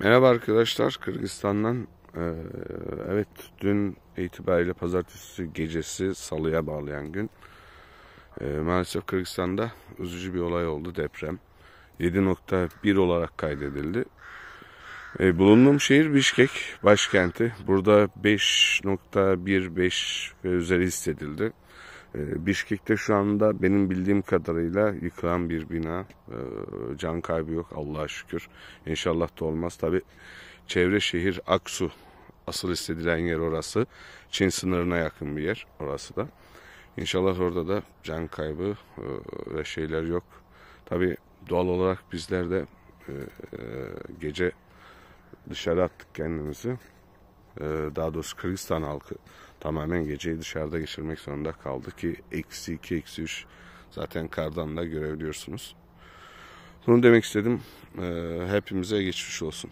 Merhaba arkadaşlar Kırgızistan'dan evet dün itibariyle pazartesi gecesi salıya bağlayan gün maalesef Kırgızistan'da üzücü bir olay oldu deprem 7.1 olarak kaydedildi. bulunduğum şehir Bişkek başkenti burada 5.1 5 ve üzeri hissedildi. Ee, Bişkek'te şu anda benim bildiğim kadarıyla yıkılan bir bina. Ee, can kaybı yok Allah'a şükür. İnşallah da olmaz. Tabi çevre şehir Aksu asıl istedilen yer orası. Çin sınırına yakın bir yer orası da. İnşallah orada da can kaybı e, ve şeyler yok. Tabi doğal olarak bizler de e, e, gece dışarı attık kendimizi. Ee, daha doğrusu Kırgızistan halkı tamamen geceyi dışarıda geçirmek zorunda kaldı ki eksi 2 eksi 3 zaten kardan da görebiliyorsunuz. Bunu demek istedim. Ee, hepimize geçmiş olsun.